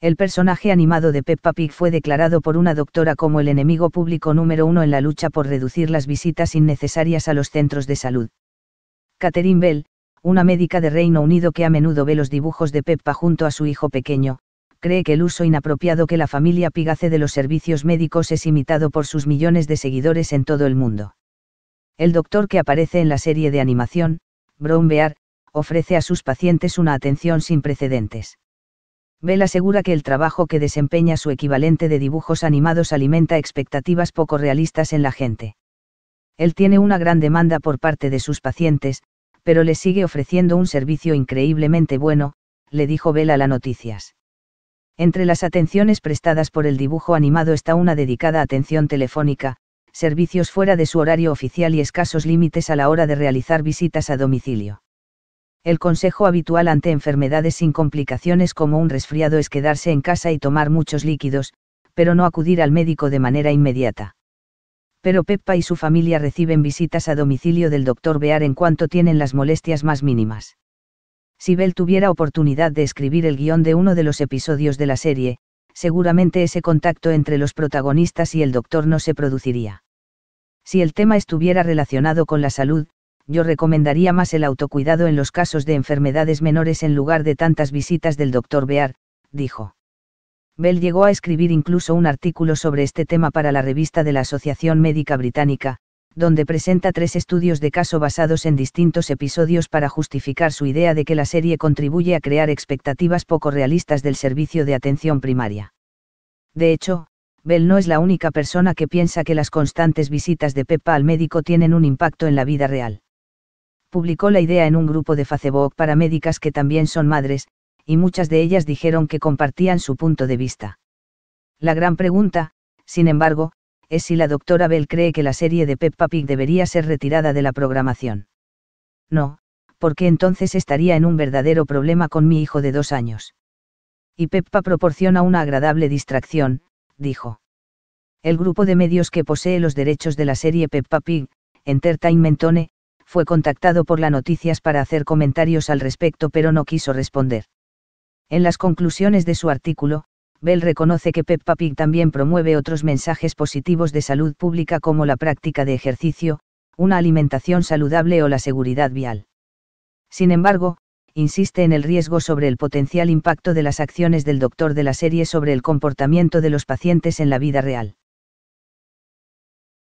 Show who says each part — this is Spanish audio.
Speaker 1: El personaje animado de Peppa Pig fue declarado por una doctora como el enemigo público número uno en la lucha por reducir las visitas innecesarias a los centros de salud. Catherine Bell, una médica de Reino Unido que a menudo ve los dibujos de Peppa junto a su hijo pequeño, cree que el uso inapropiado que la familia Pig hace de los servicios médicos es imitado por sus millones de seguidores en todo el mundo. El doctor que aparece en la serie de animación, Brown Bear, ofrece a sus pacientes una atención sin precedentes Bell asegura que el trabajo que desempeña su equivalente de dibujos animados alimenta expectativas poco realistas en la gente. Él tiene una gran demanda por parte de sus pacientes, pero le sigue ofreciendo un servicio increíblemente bueno, le dijo Bell a la Noticias. Entre las atenciones prestadas por el dibujo animado está una dedicada atención telefónica, servicios fuera de su horario oficial y escasos límites a la hora de realizar visitas a domicilio. El consejo habitual ante enfermedades sin complicaciones como un resfriado es quedarse en casa y tomar muchos líquidos, pero no acudir al médico de manera inmediata. Pero Peppa y su familia reciben visitas a domicilio del doctor Bear en cuanto tienen las molestias más mínimas. Si Bell tuviera oportunidad de escribir el guión de uno de los episodios de la serie, seguramente ese contacto entre los protagonistas y el doctor no se produciría. Si el tema estuviera relacionado con la salud, yo recomendaría más el autocuidado en los casos de enfermedades menores en lugar de tantas visitas del doctor Bear, dijo. Bell llegó a escribir incluso un artículo sobre este tema para la revista de la Asociación Médica Británica, donde presenta tres estudios de caso basados en distintos episodios para justificar su idea de que la serie contribuye a crear expectativas poco realistas del servicio de atención primaria. De hecho, Bell no es la única persona que piensa que las constantes visitas de Pepa al médico tienen un impacto en la vida real publicó la idea en un grupo de Facebook para médicas que también son madres, y muchas de ellas dijeron que compartían su punto de vista. La gran pregunta, sin embargo, es si la doctora Bell cree que la serie de Peppa Pig debería ser retirada de la programación. No, porque entonces estaría en un verdadero problema con mi hijo de dos años. Y Peppa proporciona una agradable distracción, dijo. El grupo de medios que posee los derechos de la serie Peppa Pig, Entertainment One, fue contactado por la Noticias para hacer comentarios al respecto pero no quiso responder. En las conclusiones de su artículo, Bell reconoce que Peppa Pig también promueve otros mensajes positivos de salud pública como la práctica de ejercicio, una alimentación saludable o la seguridad vial. Sin embargo, insiste en el riesgo sobre el potencial impacto de las acciones del doctor de la serie sobre el comportamiento de los pacientes en la vida real.